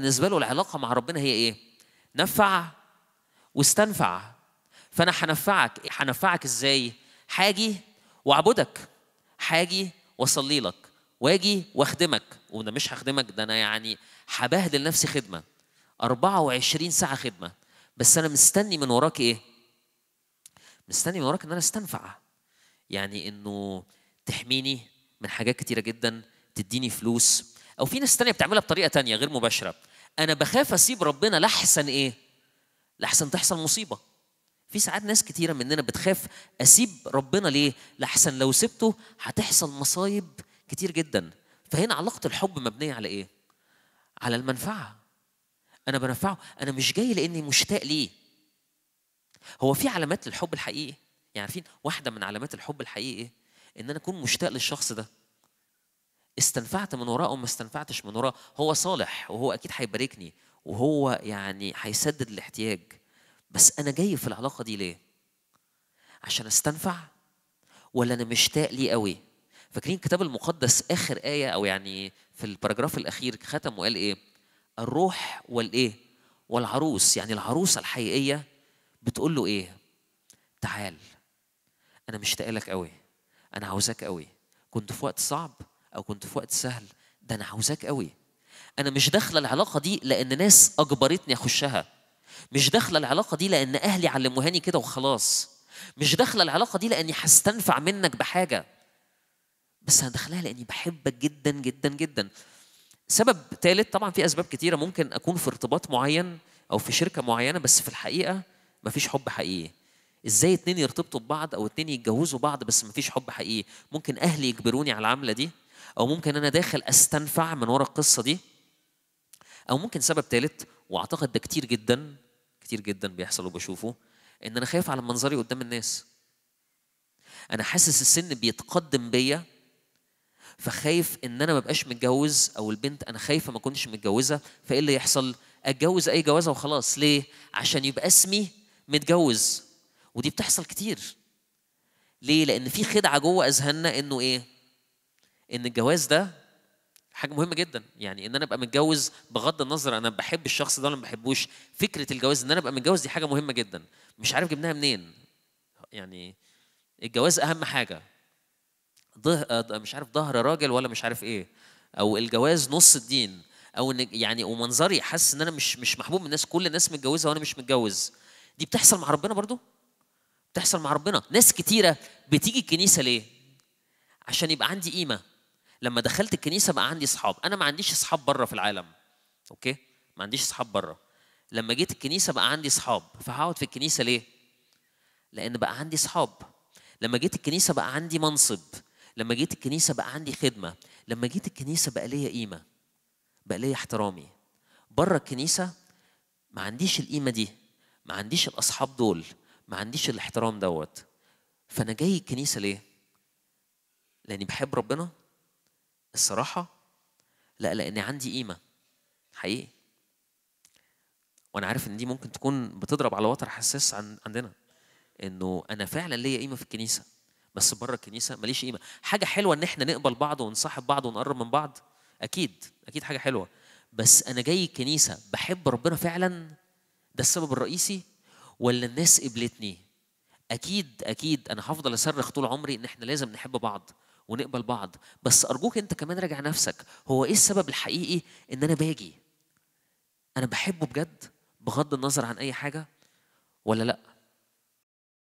بالنسبه له العلاقه مع ربنا هي ايه نفع واستنفع فانا هنفعك هنفعك ازاي هاجي واعبدك هاجي واصلي لك واجي واخدمك وانا مش هخدمك ده انا يعني هبهدل نفسي خدمه 24 ساعه خدمه بس انا مستني من وراك ايه مستني من وراك ان انا استنفع يعني انه تحميني من حاجات كتيره جدا تديني فلوس او في ناس تانية بتعملها بطريقه تانية غير مباشره انا بخاف اسيب ربنا لاحسن ايه لاحسن تحصل مصيبه في ساعات ناس كتيره مننا بتخاف اسيب ربنا ليه لاحسن لو سبته هتحصل مصايب كتير جدا فهنا علاقه الحب مبنيه على ايه على المنفعه انا بنفعه انا مش جاي لاني مشتاق ليه هو في علامات للحب الحقيقي يعني عارفين واحده من علامات الحب الحقيقي إيه؟ ان انا اكون مشتاق للشخص ده استنفعت من وراه او ما استنفعتش من وراه هو صالح وهو اكيد هيباركني وهو يعني هيسدد الاحتياج بس انا جاي في العلاقه دي ليه عشان استنفع ولا انا مشتاق ليه قوي فاكرين الكتاب المقدس اخر ايه او يعني في الباراجراف الاخير ختم وقال ايه الروح والايه والعروس يعني العروسه الحقيقيه بتقول له ايه تعال انا مشتاق لك قوي انا عاوزاك قوي كنت في وقت صعب او كنت في وقت سهل ده انا عاوزاك قوي انا مش داخله العلاقه دي لان ناس اجبرتني اخشها مش داخله العلاقه دي لان اهلي علموهاني كده وخلاص مش داخله العلاقه دي لاني هستنفع منك بحاجه بس انا داخلها لاني بحبك جدا جدا جدا سبب ثالث طبعا في اسباب كتيره ممكن اكون في ارتباط معين او في شركه معينه بس في الحقيقه مفيش حب حقيقي ازاي اتنين يرتبطوا ببعض او اتنين يتجوزوا بعض بس مفيش حب حقيقي ممكن اهلي يجبروني على العمله دي او ممكن انا داخل استنفع من ورا القصه دي او ممكن سبب ثالث واعتقد ده كتير جدا كتير جدا بيحصل وبشوفه ان انا خايف على منظري قدام الناس انا حاسس السن بيتقدم بيا فخايف ان انا ما متجوز او البنت انا خايفه ما اكونش متجوزه فايه اللي يحصل اتجوز اي جوازه وخلاص ليه عشان يبقى اسمي متجوز ودي بتحصل كتير ليه لان في خدعه جوه اذهاننا انه ايه ان الجواز ده حاجه مهمه جدا يعني ان انا ابقى متجوز بغض النظر انا بحب الشخص ده ولا ما بحبوش فكره الجواز ان انا ابقى متجوز دي حاجه مهمه جدا مش عارف جبناها منين يعني الجواز اهم حاجه ده آه، مش عارف ظهر راجل ولا مش عارف ايه او الجواز نص الدين او ان يعني ومنظري حاسس ان انا مش مش محبوب من الناس كل الناس متجوزه وانا مش متجوز دي بتحصل مع ربنا برضو بتحصل مع ربنا ناس كتيره بتيجي الكنيسه ليه عشان يبقى عندي قيمه لما دخلت الكنيسه بقى عندي اصحاب انا ما عنديش اصحاب بره في العالم اوكي ما عنديش اصحاب بره لما جيت الكنيسه بقى عندي اصحاب فهقعد في الكنيسه ليه لان بقى عندي اصحاب لما جيت الكنيسه بقى عندي منصب لما جيت الكنيسه بقى عندي خدمه لما جيت الكنيسه بقى ليا قيمه بقى ليا احترامي بره الكنيسه ما عنديش القيمه دي ما عنديش الاصحاب دول ما عنديش الاحترام دوت فانا جاي الكنيسه ليه لاني بحب ربنا الصراحة لا لأن عندي قيمة حقيقي وأنا عارف إن دي ممكن تكون بتضرب على وتر حساس عندنا إنه أنا فعلا ليا قيمة في الكنيسة بس بره الكنيسة ماليش قيمة حاجة حلوة إن إحنا نقبل بعض ونصاحب بعض ونقرب من بعض أكيد أكيد حاجة حلوة بس أنا جاي الكنيسة بحب ربنا فعلا ده السبب الرئيسي ولا الناس قبلتني أكيد أكيد أنا هفضل أصرخ طول عمري إن إحنا لازم نحب بعض ونقبل بعض بس أرجوك أنت كمان راجع نفسك هو إيه السبب الحقيقي إن أنا باجي أنا بحبه بجد بغض النظر عن أي حاجة ولا لأ